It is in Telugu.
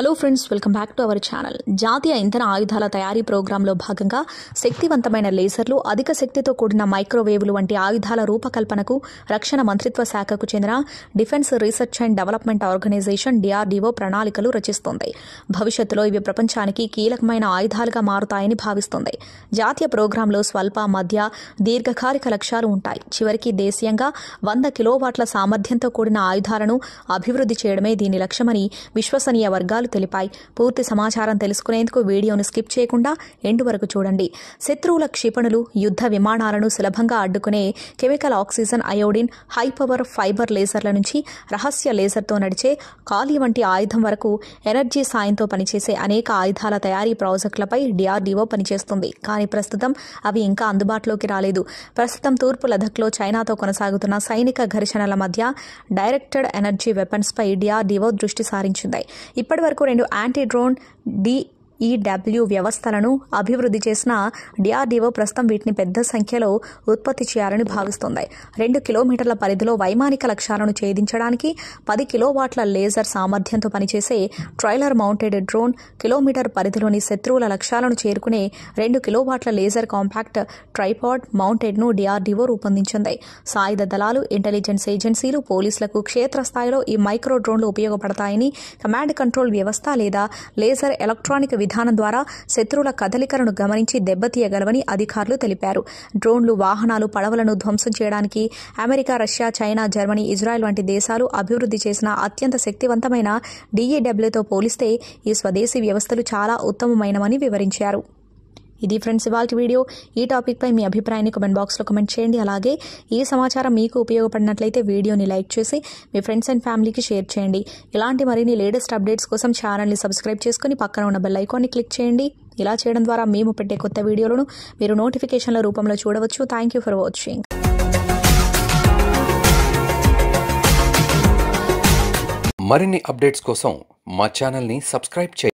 hello friends welcome back to our channel జాతీయ ఇంధన ఆయుధాల తయారీ ప్రోగ్రాంలో భాగంగా శక్తివంతమైన లేజర్లు అధిక శక్తితో కూడిన మైక్రోవేవ్లు వంటి ఆయుధాల రూపకల్పనకు రక్షణ మంత్రిత్వ శాఖకు చెందిన defence research and development organisation DRDO ప్రణాళికలు రచిస్తోంది భవిష్యత్తులో ఇవి ప్రపంచానికి కీలకమైన ఆయుధాలుగా మారుతాయని భావిస్తోంది జాతీయ ప్రోగ్రాంలో స్వల్ప మధ్య దీర్ఘకాలిక లక్ష్యాలు ఉంటాయి చివరికి దేశీయంగా వంద కిలోవాట్ల సామర్థ్యంతో కూడిన ఆయుధాలను అభివృద్ధి చేయడమే దీని లక్ష్యమని విశ్వసనీయ వర్గాలు వర్గాలు తెలిపాయి పూర్తి సమాచారం తెలుసుకునేందుకు వీడియోను స్కిప్ చేయకుండా ఎండు వరకు చూడండి శత్రువుల క్షిపణులు యుద్ధ విమానాలను సులభంగా అడ్డుకునే chemical oxygen iodine high power fibre లేజర్ల నుంచి రహస్య లేజర్తో నడిచే కాలి వంటి ఆయుధం వరకు ఎనర్జీ సాయంతో పనిచేసే అనేక ఆయుధాల తయారీ ప్రాజెక్టులపై డిఆర్డీఓ పనిచేస్తుంది కానీ ప్రస్తుతం అవి ఇంకా అందుబాటులోకి రాలేదు ప్రస్తుతం తూర్పు లదక్లో చైనాతో కొనసాగుతున్న సైనిక ఘర్షణల మధ్య డైరెక్టెడ్ ఎనర్జీ వెపన్స్పై డిఆర్డీఓ దృష్టి సారించింది ఇప్పటి వరకు రెండు యాంటీ డ్రోన్ డి ఈడబ్ల్యూ వ్యవస్థలను అభివృద్ధి చేసిన డిఆర్డీఓ ప్రస్తుతం వీటిని పెద్ద సంఖ్యలో ఉత్పత్తి చేయాలని భావిస్తోంది రెండు కిలోమీటర్ల పరిధిలో వైమానిక లక్ష్యాలను ఛేదించడానికి పది కిలోవాట్ల లేజర్ సామర్థ్యంతో పనిచేసే ట్రైలర్ మౌంటెడ్ డ్రోన్ కిలోమీటర్ పరిధిలోని శత్రువుల లక్ష్యాలను చేరుకునే రెండు కిలోవాట్ల లేజర్ కాంపాక్ట్ ట్రైపాడ్ మౌంటెడ్ను డిఆర్డీఓ రూపొందించింది సాయుధ దళాలు ఇంటెలిజెన్స్ ఏజెన్సీలు పోలీసులకు క్షేత్రస్థాయిలో ఈ మైక్రో డ్రోన్లు ఉపయోగపడతాయని కమాండ్ కంట్రోల్ వ్యవస్థ లేదా లేజర్ ఎలక్ట్రానిక్ విధానం ద్వారా శత్రువుల కదలికలను గమనించి దెబ్బతీయగలవని అధికారులు తెలిపారు డ్రోన్లు వాహనాలు పడవలను ధ్వంసం చేయడానికి America Russia China Germany Israel వంటి దేశాలు అభివృద్ధి చేసిన అత్యంత శక్తివంతమైన డీఈడబ్ల్యూతో పోలిస్తే ఈ స్వదేశీ వ్యవస్థలు చాలా ఉత్తమమైనవని వివరించారు ఇది ఫ్రెండ్స్ ఇవాళ వీడియో ఈ టాపిక్పై మీ అభిప్రాయాన్ని కమెంట్ బాక్స్లో కమెంట్ చేయండి అలాగే ఈ సమాచారం మీకు ఉపయోగపడినట్లయితే వీడియోని లైక్ చేసి మీ ఫ్రెండ్స్ అండ్ ఫ్యామిలీకి షేర్ చేయండి ఇలాంటి మరిన్ని లేటెస్ట్ అప్డేట్స్ కోసం ఛానల్ని సబ్స్క్రైబ్ చేసుకుని పక్కన ఉన్న బెల్ ఐకాన్ని క్లిక్ చేయండి ఇలా చేయడం ద్వారా మేము పెట్టే కొత్త వీడియోలను మీరు నోటిఫికేషన్ల రూపంలో చూడవచ్చు థ్యాంక్ యూ ఫర్ వాచింగ్ మరిన్ని అప్డేట్స్ కోసం మా ఛానల్ని సబ్స్క్రైబ్ చేయండి